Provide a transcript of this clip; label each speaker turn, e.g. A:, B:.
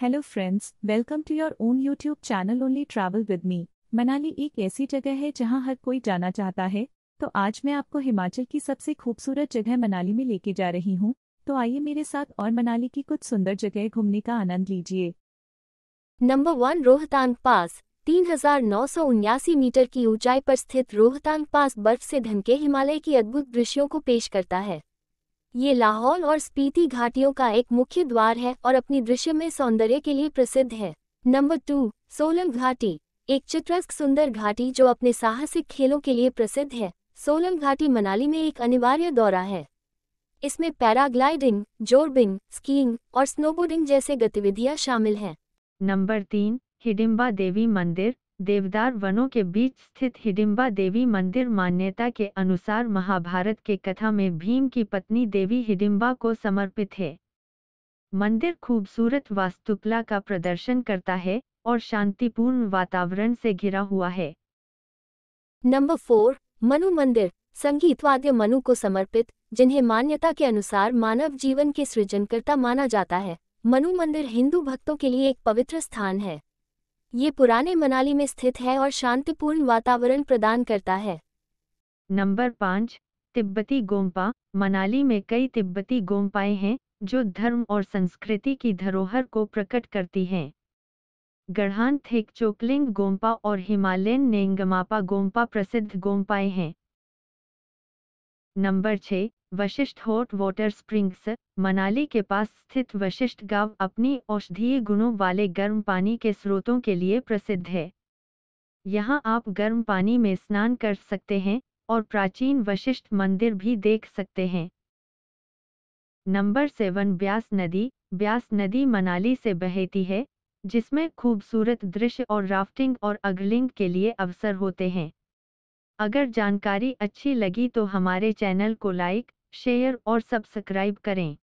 A: hello friends welcome to your own YouTube channel only travel with me Manali एक ऐसी जगह है जहां हर कोई जाना चाहता है तो आज मैं आपको हिमाचल की सबसे खूबसूरत जगह मनाली में लेके जा रही हूं तो आइए मेरे साथ और मनाली की कुछ सुंदर जगह घूमने का आनंद लीजिए नंबर वन रोहतांग पास तीन
B: मीटर की ऊंचाई पर स्थित रोहतांग पास बर्फ से ढंके हिमालय की अद्भुत दृश्यों को पेश करता है ये लाहौल और स्पीति घाटियों का एक मुख्य द्वार है और अपनी दृश्य में सौंदर्य के लिए प्रसिद्ध है नंबर टू सोलम घाटी एक चित्रस्क सुंदर घाटी जो अपने साहसिक खेलों के लिए प्रसिद्ध है सोलम घाटी मनाली में एक अनिवार्य दौरा है इसमें पैराग्लाइडिंग जोरबिंग स्कीइंग और स्नोबोर्डिंग जैसे गतिविधियां
C: शामिल हैं नंबर तीन हिडिम्बा देवी मंदिर देवदार वनों के बीच स्थित हिडिम्बा देवी मंदिर मान्यता के अनुसार महाभारत के कथा में भीम की पत्नी देवी हिडिम्बा को समर्पित है मंदिर खूबसूरत वास्तुकला का प्रदर्शन करता है और शांतिपूर्ण वातावरण से घिरा हुआ है
B: नंबर फोर मनु मंदिर संगीतवाद्य मनु को समर्पित जिन्हें मान्यता के अनुसार मानव जीवन के सृजनकर्ता माना जाता है मनु मंदिर हिंदू भक्तों के लिए एक पवित्र स्थान है ये पुराने मनाली में स्थित है और शांतिपूर्ण
C: वातावरण प्रदान करता है नंबर पाँच तिब्बती गोम्पा मनाली में कई तिब्बती गोम्पाएं हैं जो धर्म और संस्कृति की धरोहर को प्रकट करती हैं गढ़ान थेक चोकलिंग गोम्पा और हिमालयन नेंगमापा गोम्पा प्रसिद्ध गोम्पाएं हैं नंबर छः Vashisht hot water springs Manali के पास स्थित वशिष्ठ गांव अपनी औषधीय गुणों वाले गर्म पानी के स्रोतों के लिए प्रसिद्ध है यहाँ आप गर्म पानी में स्नान कर सकते हैं और प्राचीन वशिष्ठ मंदिर भी देख सकते हैं नंबर सेवन ब्यास नदी ब्यास नदी मनाली से बहती है जिसमें खूबसूरत दृश्य और राफ्टिंग और अग्रलिंग के लिए अवसर होते हैं अगर जानकारी अच्छी लगी तो हमारे चैनल को लाइक शेयर और सब्सक्राइब करें